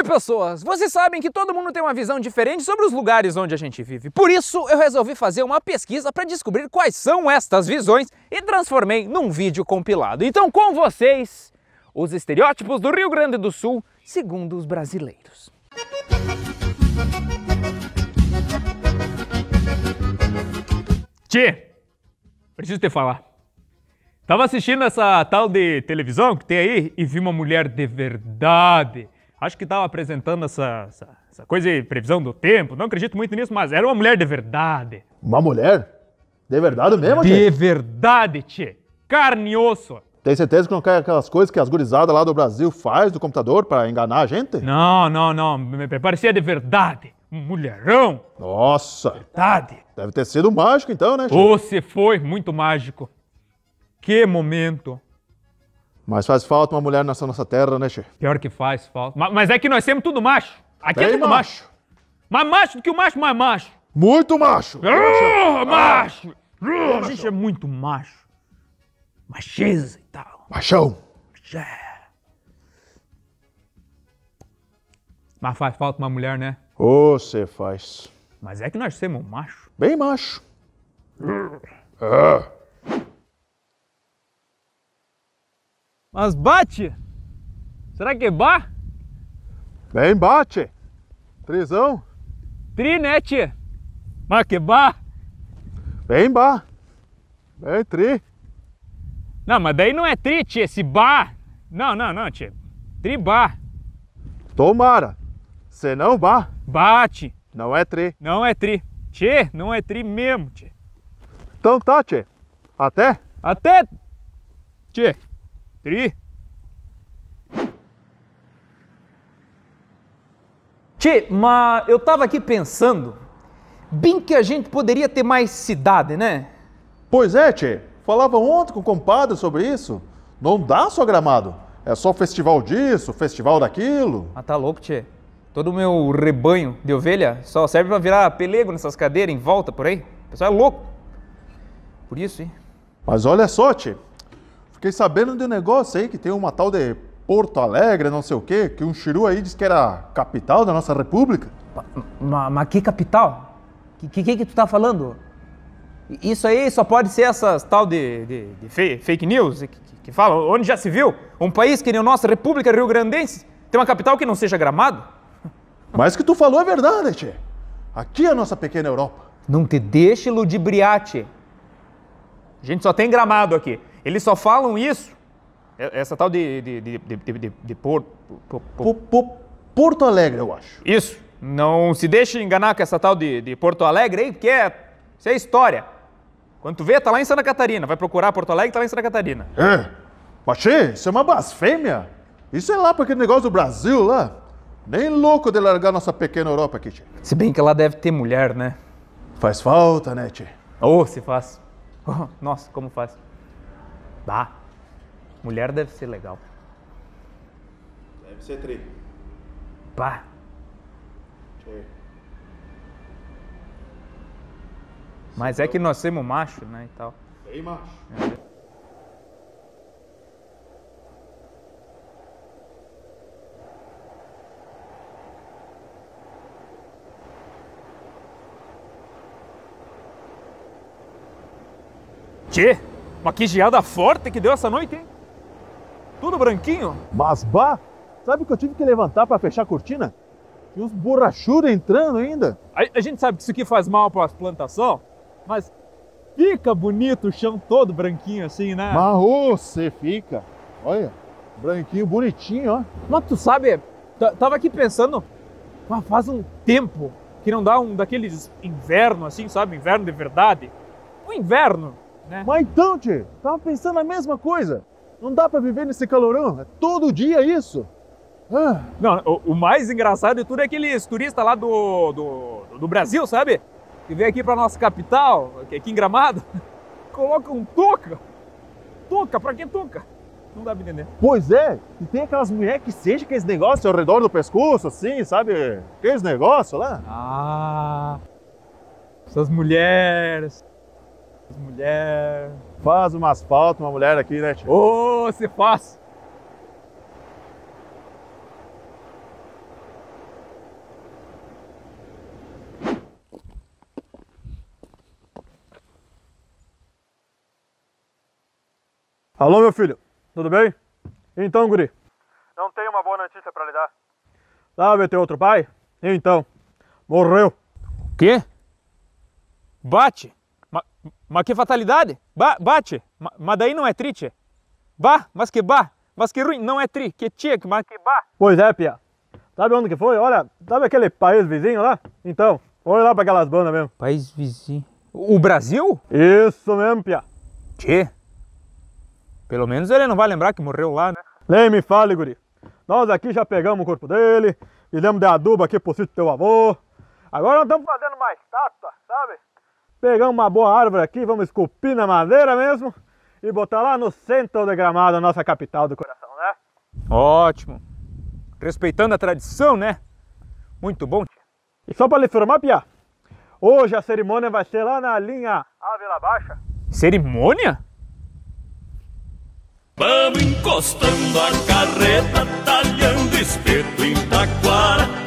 Oi, pessoas! Vocês sabem que todo mundo tem uma visão diferente sobre os lugares onde a gente vive. Por isso, eu resolvi fazer uma pesquisa para descobrir quais são estas visões e transformei num vídeo compilado. Então, com vocês, os estereótipos do Rio Grande do Sul segundo os brasileiros. Tchê, preciso te falar. Tava assistindo essa tal de televisão que tem aí e vi uma mulher de verdade acho que estava apresentando essa, essa, essa, coisa de previsão do tempo, não acredito muito nisso, mas era uma mulher de verdade. Uma mulher? De verdade mesmo, De tchê? verdade, tchê. Carne e osso. Tem certeza que não cai aquelas coisas que as gurizadas lá do Brasil faz do computador para enganar a gente? Não, não, não. Me parecia de verdade. Um mulherão. Nossa. Verdade. Deve ter sido mágico então, né, tchê? Ou foi muito mágico. Que momento. Mas faz falta uma mulher nessa nossa terra, né, che? Pior que faz falta. Mas, mas é que nós temos tudo macho. Aqui Tem é tudo macho. macho. Mais macho do que o macho, mais macho. Muito macho. Uh, macho. Uh, a gente é muito macho. Machês e tal. Machão. Machão. Mas faz falta uma mulher, né? Você faz. Mas é que nós semos macho. Bem macho. Uh. Mas bate! Será que é Bem bate! Trisão! Trinete! Né, mas que bá Bem bá Bem tri! Não, mas daí não é tri, tia, esse bá Não, não, não, tia. bá Tomara! Se não bá Bate! Não é tri! Não é tri! Tchê, não é tri mesmo, tchê! Então tá, tchê! Até! Até! Tchê! Tri. mas eu tava aqui pensando, bem que a gente poderia ter mais cidade, né? Pois é, Tchê. Falava ontem com o compadre sobre isso. Não dá só gramado. É só festival disso, festival daquilo. Ah, tá louco, Tchê. Todo o meu rebanho de ovelha só serve para virar pelego nessas cadeiras em volta por aí. O pessoal é louco. Por isso, hein? Mas olha só, Tchê. Fiquei sabendo de um negócio aí que tem uma tal de Porto Alegre, não sei o quê, que um chiru aí disse que era capital da nossa república. Mas, que capital? Que, que que tu tá falando? Isso aí só pode ser essas tal de, de, de fake, fake news que, que falam. Onde já se viu? Um país que nem a nossa República Rio Grandense tem uma capital que não seja Gramado? Mas que tu falou é verdade, tchê. Aqui é a nossa pequena Europa. Não te deixe ludibriar, tchê. A gente só tem Gramado aqui. Eles só falam isso, é, essa tal de, de, de, de, de Porto, Porto Alegre, eu acho. Isso. Não se deixe enganar com essa tal de, de Porto Alegre aí, porque é, isso é história. Quando tu vê, tá lá em Santa Catarina. Vai procurar Porto Alegre, tá lá em Santa Catarina. É. Baixê, isso é uma blasfêmia. Isso é lá para aquele negócio do Brasil lá. Nem louco de largar nossa pequena Europa aqui, tchê. Se bem que lá deve ter mulher, né? Faz falta, né, tchê? Oh, se faz. Oh, nossa, como faz. Bah, mulher deve ser legal. Deve ser tri. Bah. Mas é que nós somos macho, né, e tal. Bem macho. É. Uma que geada forte que deu essa noite, hein? Tudo branquinho. Mas, bah, sabe que eu tive que levantar para fechar a cortina? Tinha os borrachudos entrando ainda. A, a, gente sabe que isso aqui faz mal para as plantação, mas fica bonito o chão todo branquinho assim, né? Marro, você fica. Olha, branquinho bonitinho, ó. Mas tu sabe, tava aqui pensando, mas faz um tempo que não dá um daqueles inverno assim, sabe? Inverno de verdade. Um inverno né? Mas então, tio, tava pensando a mesma coisa. Não dá para viver nesse calorão, é todo dia isso. Ah. Não, o, o, mais engraçado de tudo é aqueles turistas lá do, do, do Brasil, sabe? Que vem aqui para nossa capital, aqui em Gramado, coloca um touca. Touca, pra que touca? Não dá pra entender. Pois é, e tem aquelas mulheres que seja aqueles negócios ao redor do pescoço, assim, sabe? Aqueles negócios lá. Ah, essas mulheres. Mulher, faz uma asfalto, uma mulher aqui, né, tio? Ô, oh, se faz! Alô, meu filho, tudo bem? Então, guri? Não tenho uma boa notícia para lhe dar. Sabe teu outro pai? Então, morreu. O quê? Bate? Mas que fatalidade! Bah, bate! Mas daí não é tri, tchê. Bah, mas que bah! Mas que ruim, não é tri, que tchê, mas que bah! Pois é, Pia. Sabe onde que foi? Olha, sabe aquele país vizinho lá? Então, olha lá para aquelas bandas mesmo. País vizinho. O Brasil? Isso mesmo, Pia. Tchê. Pelo menos ele não vai lembrar que morreu lá, né? Nem me fale, guri. Nós aqui já pegamos o corpo dele, fizemos de adubo aqui pro sítio do teu avô. Agora nós estamos fazendo mais tá? Pegar uma boa árvore aqui, vamos esculpir na madeira mesmo e botar lá no centro do Gramado, a nossa capital do coração, né? Ótimo. Respeitando a tradição, né? Muito bom. E só para lhe informar, Pia, hoje a cerimônia vai ser lá na linha Ávila Baixa. Cerimônia? Vamos encostando a carreta, talhando espeto em taquara.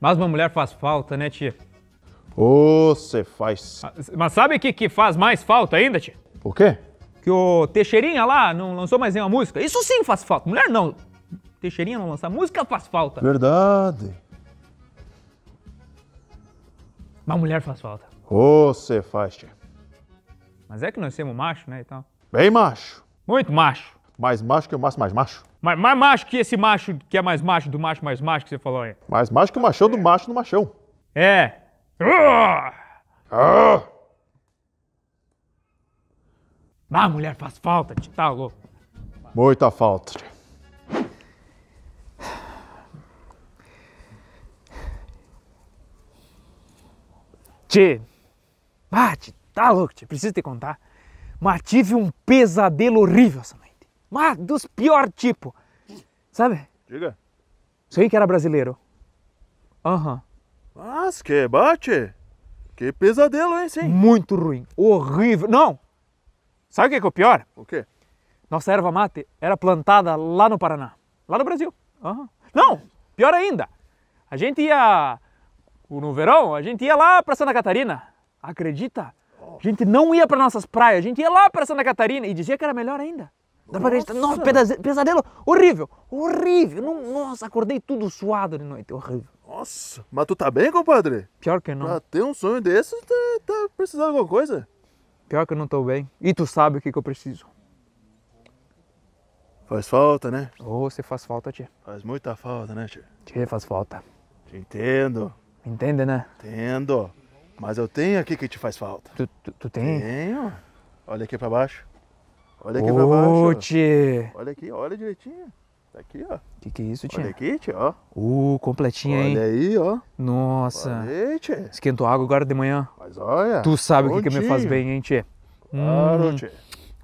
Mas uma mulher faz falta, né, tia? você faz... Ah, mas sabe o que, que faz mais falta ainda, tia? O quê? Que o Teixeirinha lá não lançou mais nenhuma música. Isso sim faz falta. Mulher não. Teixeirinha não lançar música faz falta. Verdade. Mas mulher faz falta. você faz, tia. Mas é que nós somos macho, né, e então. tal. Bem macho. Muito macho. Mais macho que o macho mais macho. Mais, mais macho que esse macho que é mais macho do macho mais macho que você falou aí. Mais macho que o machão do macho do machão. É. Ah! Ah! Ah, mulher faz falta, te tá louco. Muita falta. Tchê, ah, te tá louco, te preciso te contar. Mas tive um pesadelo horrível essa noite. Mas dos pior tipo. Sabe? Diga. Sei que era brasileiro. Aham. Uhum. Mas que bate. Que pesadelo, hein, sim? Muito ruim. Horrível. Não. Sabe o que é, que é o pior? O quê? Nossa erva mate era plantada lá no Paraná. Lá no Brasil. Uhum. Não. Pior ainda. A gente ia... No verão, a gente ia lá para Santa Catarina. Acredita? A gente não ia para nossas praias, a gente ia lá para Santa Catarina e dizia que era melhor ainda da parede. Nossa, pesadelo horrível, horrível. Não, nossa, acordei tudo suado de noite, horrível. Nossa, mas tu tá bem, compadre? Pior que não. Pra ah, ter um sonho desse, tá, tá precisando de alguma coisa? Pior que eu não tô bem. E tu sabe o que, que eu preciso. Faz falta, né? Ou oh, você faz falta, tia. Faz muita falta, né, tia? Tia, faz falta. Te entendo. Entende, né? Entendo. Mas eu tenho aqui que te faz falta. Tu, tu, tu tem? Tenho. Olha aqui pra baixo. Olha aqui Ô, pra baixo. Tchê. Olha aqui, olha direitinho. Tá aqui, ó. Que que é isso, Tchê? Olha aqui, Tchê, ó. Uh, completinho, olha hein? Olha aí, ó. Nossa. Olha tchê. Esquentou água agora de manhã. Mas olha. Tu sabe o que, que me faz bem, hein, Tchê? Claro, hum, Tchê.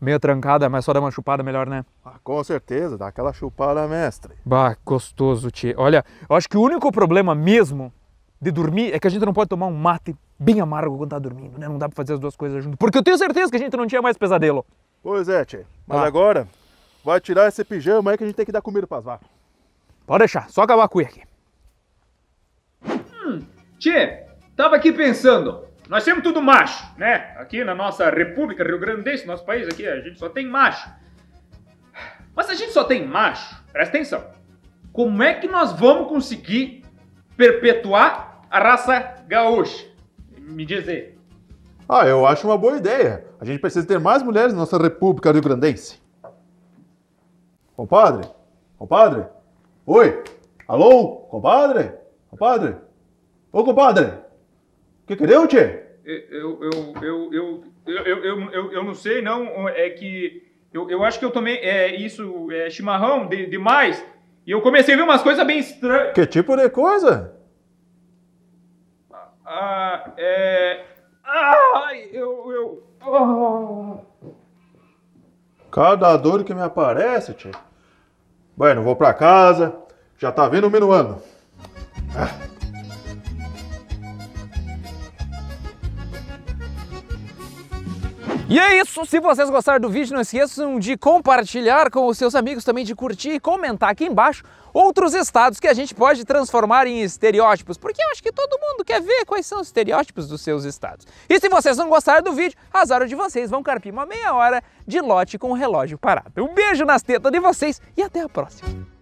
Meio trancada, mas só dá uma chupada melhor, né? Ah, com certeza, dá aquela chupada, mestre. Bah, gostoso, Tchê. Olha, eu acho que o único problema mesmo de dormir é que a gente não pode tomar um mate bem amargo quando tá dormindo, né? Não dá pra fazer as duas coisas junto. Porque eu tenho certeza que a gente não tinha mais pesadelo. Pois é, tchê. Mas ah. agora vai tirar esse pijama aí que a gente tem que dar comida pras vacas. Pode deixar, só acabar com cuia aqui. Hum, tchê, tava aqui pensando. Nós temos tudo macho, né? Aqui na nossa República Rio Grandense, nosso país aqui, a gente só tem macho. Mas se a gente só tem macho, presta atenção. Como é que nós vamos conseguir perpetuar a raça gaúcha? Me dizer. Ah, eu acho uma boa ideia. A gente precisa ter mais mulheres na nossa República Rio-Grandense. Compadre? Compadre? Oi? Alô? Compadre? Compadre? Ô, compadre! O Que deu, tchê? Eu, eu, eu, eu, eu, eu, eu, eu não sei, não. É que eu, eu acho que eu tomei é, isso, é, chimarrão de, demais. E eu comecei a ver umas coisas bem estranhas. Que tipo de coisa? Ah, é. Ai, eu. eu... Oh. Cada dor que me aparece, tio. Bueno, vou pra casa. Já tá vendo o minuano. Ah. E é isso, se vocês gostaram do vídeo, não esqueçam de compartilhar com os seus amigos, também de curtir e comentar aqui embaixo outros estados que a gente pode transformar em estereótipos, porque eu acho que todo mundo quer ver quais são os estereótipos dos seus estados. E se vocês não gostaram do vídeo, azar de vocês, vão carpir uma meia hora de lote com o relógio parado. Um beijo nas tetas de vocês e até a próxima!